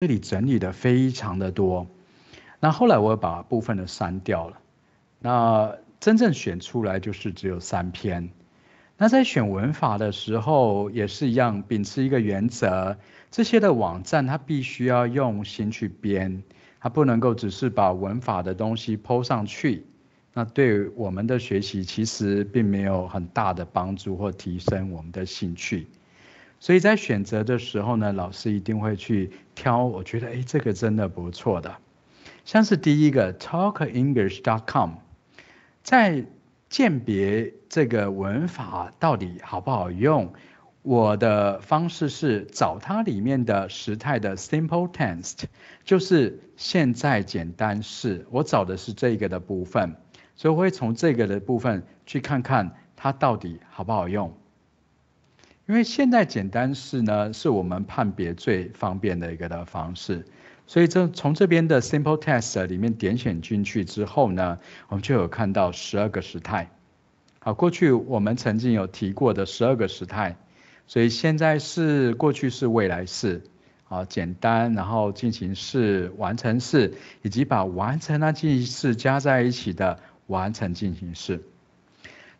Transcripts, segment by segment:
这里整理的非常的多，那后来我把部分的删掉了，那真正选出来就是只有三篇。那在选文法的时候也是一样，秉持一个原则，这些的网站它必须要用心去编，它不能够只是把文法的东西抛上去，那对我们的学习其实并没有很大的帮助或提升我们的兴趣。所以在选择的时候呢，老师一定会去挑。我觉得，哎，这个真的不错的。像是第一个 talkenglish.com，在鉴别这个文法到底好不好用，我的方式是找它里面的时态的 simple tense，就是现在简单式。我找的是这个的部分，所以我会从这个的部分去看看它到底好不好用。因为现在简单式呢，是我们判别最方便的一个的方式，所以这从这边的 simple test 里面点选进去之后呢，我们就有看到十二个时态。好，过去我们曾经有提过的十二个时态，所以现在是过去式、未来式，好，简单，然后进行式、完成式，以及把完成的进行式加在一起的完成进行式。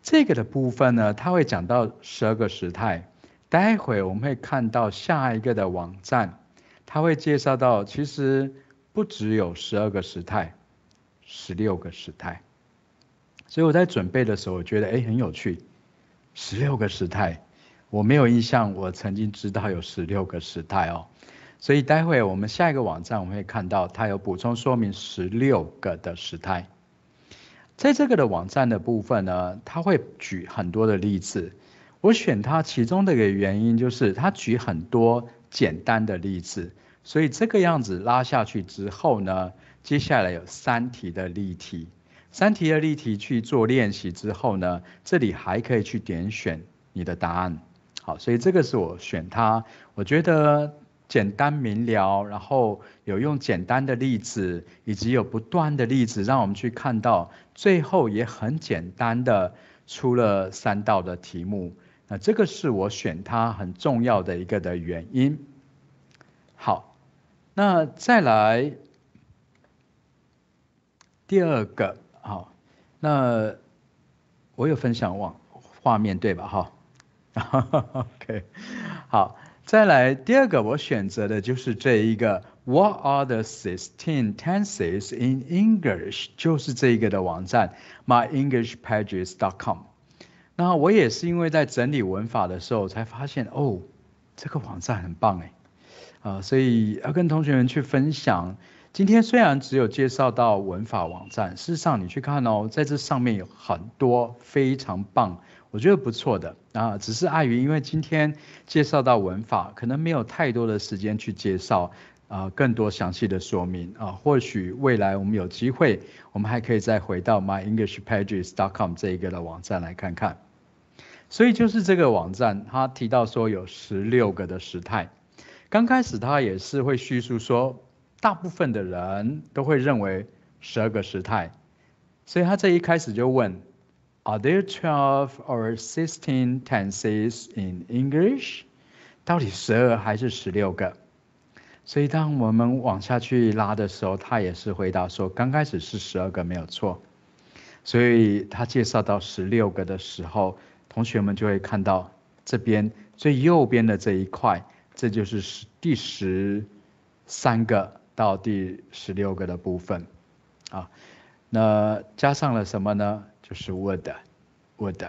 这个的部分呢，它会讲到十二个时态。待会我们会看到下一个的网站，它会介绍到，其实不只有十二个时态，十六个时态。所以我在准备的时候，我觉得哎很有趣，十六个时态，我没有印象我曾经知道有十六个时态哦。所以待会我们下一个网站我们会看到，它有补充说明十六个的时态，在这个的网站的部分呢，它会举很多的例子。我选它其中的一个原因就是它举很多简单的例子，所以这个样子拉下去之后呢，接下来有三题的例题，三题的例题去做练习之后呢，这里还可以去点选你的答案。好，所以这个是我选它，我觉得简单明了，然后有用简单的例子，以及有不断的例子让我们去看到，最后也很简单的出了三道的题目。那这个是我选它很重要的一个的原因。好，那再来第二个，好，那我有分享网画面，对吧？哈，OK，好，再来第二个，我选择的就是这一个。What are the sixteen tenses in English？就是这一个的网站，myenglishpages.com。那我也是因为在整理文法的时候才发现，哦，这个网站很棒哎，啊，所以要跟同学们去分享。今天虽然只有介绍到文法网站，事实上你去看哦，在这上面有很多非常棒，我觉得不错的啊。只是碍于因为今天介绍到文法，可能没有太多的时间去介绍啊，更多详细的说明啊。或许未来我们有机会，我们还可以再回到 myenglishpages.com 这一个的网站来看看。所以就是这个网站，他提到说有十六个的时态。刚开始他也是会叙述说，大部分的人都会认为十二个时态。所以他这一开始就问：Are there twelve or sixteen tenses in English？到底十二还是十六个？所以当我们往下去拉的时候，他也是回答说，刚开始是十二个没有错。所以他介绍到十六个的时候。同学们就会看到这边最右边的这一块，这就是十第十三个到第十六个的部分，啊，那加上了什么呢？就是 would，would，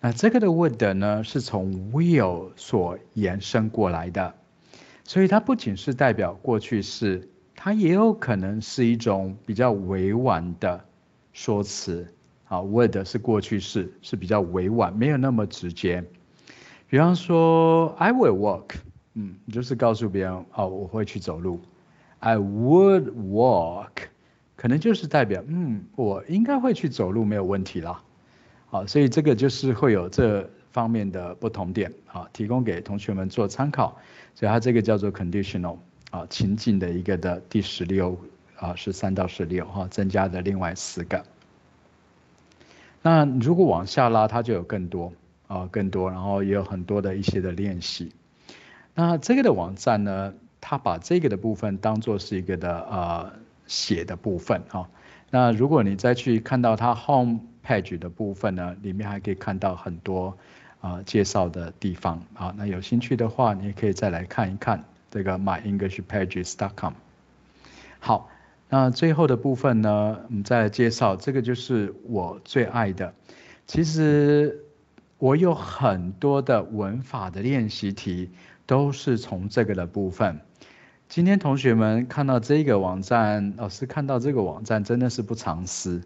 那这个的 would 呢是从 will 所延伸过来的，所以它不仅是代表过去式，它也有可能是一种比较委婉的说辞。啊，would 是过去式，是比较委婉，没有那么直接。比方说，I will walk，嗯，就是告诉别人，啊，我会去走路。I would walk，可能就是代表，嗯，我应该会去走路，没有问题啦。好，所以这个就是会有这方面的不同点，好，提供给同学们做参考。所以它这个叫做 conditional，啊，情境的一个的第十六，啊，是三到十六，哈，增加的另外四个。那如果往下拉，它就有更多，啊，更多，然后也有很多的一些的练习。那这个的网站呢，它把这个的部分当做是一个的呃写的部分啊。那如果你再去看到它 homepage 的部分呢，里面还可以看到很多啊介绍的地方啊。那有兴趣的话，你也可以再来看一看这个 myenglishpages.com。好。那最后的部分呢？我们再来介绍，这个就是我最爱的。其实我有很多的文法的练习题都是从这个的部分。今天同学们看到这个网站，老师看到这个网站真的是不藏私，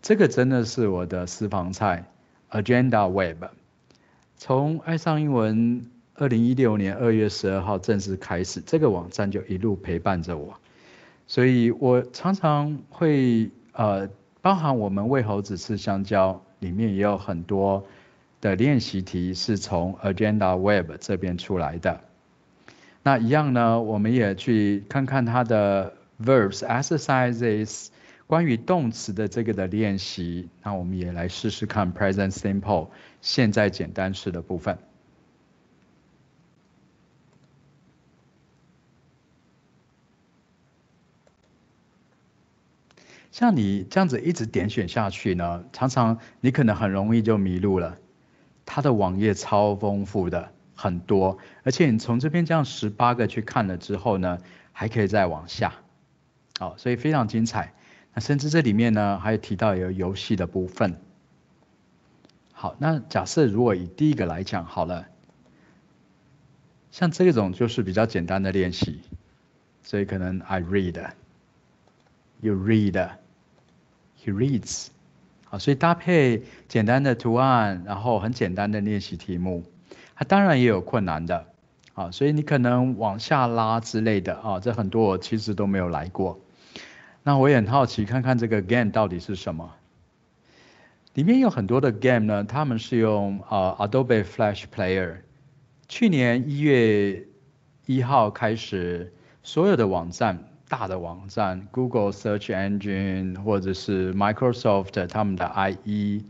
这个真的是我的私房菜，Agenda Web。从爱上英文二零一六年二月十二号正式开始，这个网站就一路陪伴着我。所以我常常会呃，包含我们喂猴子吃香蕉里面也有很多的练习题是从 Agenda Web 这边出来的。那一样呢，我们也去看看它的 Verbs Exercises 关于动词的这个的练习。那我们也来试试看 Present Simple 现在简单式的部分。像你这样子一直点选下去呢，常常你可能很容易就迷路了。它的网页超丰富的，很多，而且你从这边这样十八个去看了之后呢，还可以再往下。哦，所以非常精彩。那甚至这里面呢，还有提到有游戏的部分。好，那假设如果以第一个来讲好了，像这种就是比较简单的练习，所以可能 I read，you read。He reads，啊，所以搭配简单的图案，然后很简单的练习题目，它当然也有困难的，啊，所以你可能往下拉之类的，啊，这很多我其实都没有来过。那我也很好奇，看看这个 game 到底是什么。里面有很多的 game 呢，他们是用啊 Adobe Flash Player，去年一月一号开始，所有的网站。大的网站，Google Search Engine 或者是 Microsoft 他们的 IE，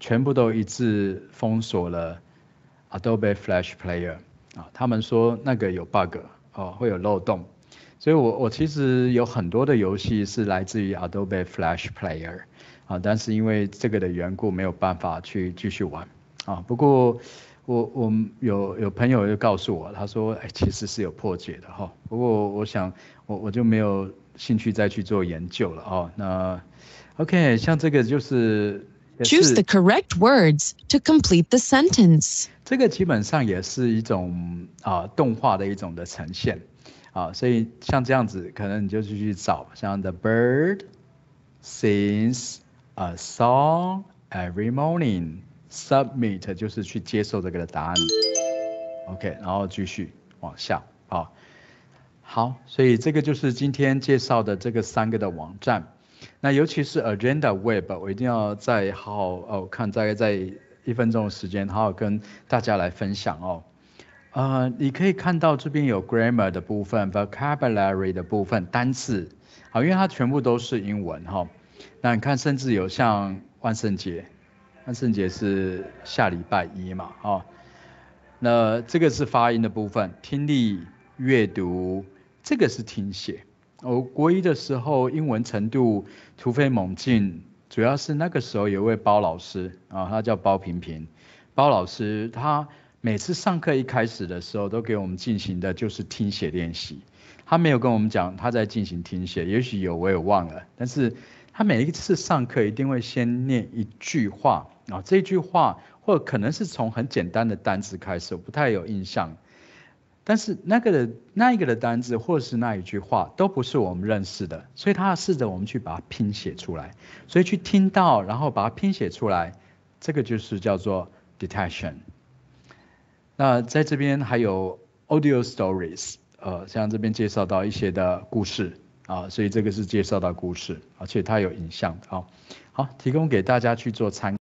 全部都一致封锁了 Adobe Flash Player 啊，他们说那个有 bug 哦，会有漏洞，所以我我其实有很多的游戏是来自于 Adobe Flash Player 啊，但是因为这个的缘故没有办法去继续玩啊，不过。我我们有有朋友就告诉我，他说，哎，其实是有破解的哈、哦。不过我想我我就没有兴趣再去做研究了哦。那 OK，像这个就是。Choose the correct words to complete the sentence。这个基本上也是一种啊、呃、动画的一种的呈现啊，所以像这样子，可能你就去找像 The bird sings a song every morning。Submit 就是去接受这个的答案，OK，然后继续往下，啊。好，所以这个就是今天介绍的这个三个的网站，那尤其是 Agenda Web，我一定要再好好哦看，大概在一分钟的时间，好好跟大家来分享哦，呃，你可以看到这边有 Grammar 的部分，Vocabulary 的部分，单词，好，因为它全部都是英文哈，那你看甚至有像万圣节。万圣节是下礼拜一嘛？啊，那这个是发音的部分，听力、阅读，这个是听写。我国一的时候，英文程度突飞猛进，主要是那个时候有位包老师啊，他叫包平平。包老师他每次上课一开始的时候，都给我们进行的就是听写练习。他没有跟我们讲他在进行听写，也许有我也忘了，但是。他每一次上课一定会先念一句话啊，这句话或者可能是从很简单的单词开始，我不太有印象。但是那个的那一个的单字，或是那一句话都不是我们认识的，所以他试着我们去把它拼写出来，所以去听到然后把它拼写出来，这个就是叫做 detection。那在这边还有 audio stories，呃，像这边介绍到一些的故事。啊，所以这个是介绍到故事，而且它有影像啊，好提供给大家去做参。